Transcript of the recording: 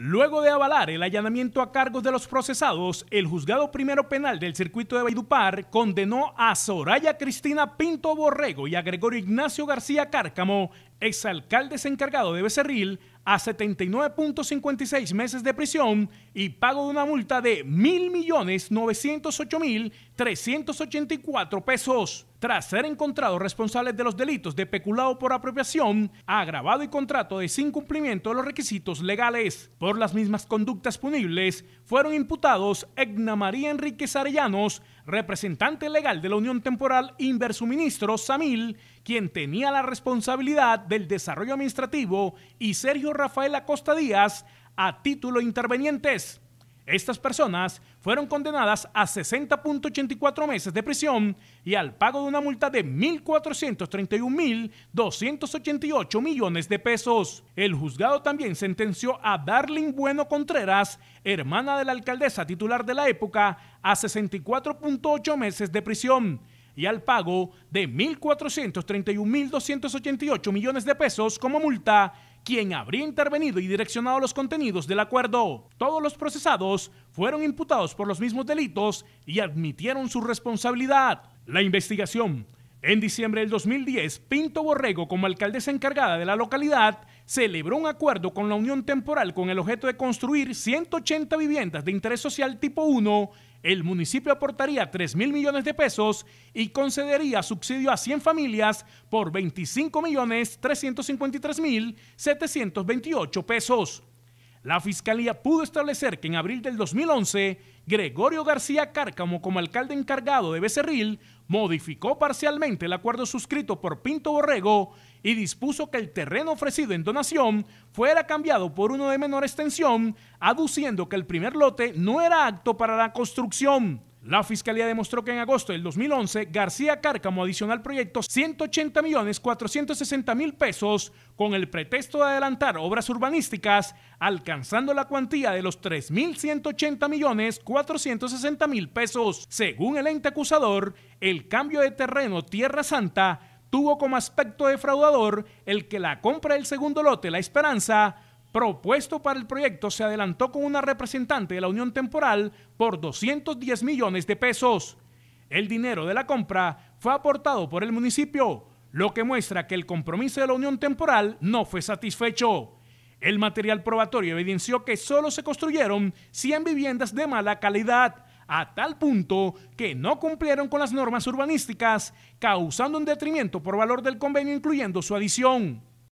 Luego de avalar el allanamiento a cargos de los procesados, el juzgado primero penal del circuito de Baidupar condenó a Soraya Cristina Pinto Borrego y a Gregorio Ignacio García Cárcamo, exalcaldes encargado de Becerril, a 79.56 meses de prisión y pago de una multa de 1.908.384 pesos tras ser encontrados responsables de los delitos de peculado por apropiación, agravado y contrato de sin cumplimiento de los requisitos legales. Por las mismas conductas punibles, fueron imputados Egna María Enríquez Arellanos, representante legal de la Unión Temporal Inversuministro Samil, quien tenía la responsabilidad del desarrollo administrativo, y Sergio Rafael Acosta Díaz, a título intervenientes. Estas personas fueron condenadas a 60.84 meses de prisión y al pago de una multa de 1.431.288 millones de pesos. El juzgado también sentenció a Darling Bueno Contreras, hermana de la alcaldesa titular de la época, a 64.8 meses de prisión y al pago de 1.431.288 millones de pesos como multa quien habría intervenido y direccionado los contenidos del acuerdo. Todos los procesados fueron imputados por los mismos delitos y admitieron su responsabilidad. La investigación. En diciembre del 2010, Pinto Borrego, como alcaldesa encargada de la localidad, celebró un acuerdo con la Unión Temporal con el objeto de construir 180 viviendas de interés social tipo 1, el municipio aportaría 3 mil millones de pesos y concedería subsidio a 100 familias por 25 millones 353 mil 728 pesos. La Fiscalía pudo establecer que en abril del 2011, Gregorio García Cárcamo, como alcalde encargado de Becerril, modificó parcialmente el acuerdo suscrito por Pinto Borrego y dispuso que el terreno ofrecido en donación fuera cambiado por uno de menor extensión, aduciendo que el primer lote no era apto para la construcción. La Fiscalía demostró que en agosto del 2011, García Cárcamo adicionó al proyecto 180 millones 460 mil pesos con el pretexto de adelantar obras urbanísticas, alcanzando la cuantía de los 3.180 millones 460 mil pesos. Según el ente acusador, el cambio de terreno Tierra Santa tuvo como aspecto defraudador el que la compra del segundo lote La Esperanza propuesto para el proyecto se adelantó con una representante de la Unión Temporal por 210 millones de pesos. El dinero de la compra fue aportado por el municipio, lo que muestra que el compromiso de la Unión Temporal no fue satisfecho. El material probatorio evidenció que solo se construyeron 100 viviendas de mala calidad, a tal punto que no cumplieron con las normas urbanísticas, causando un detrimento por valor del convenio incluyendo su adición.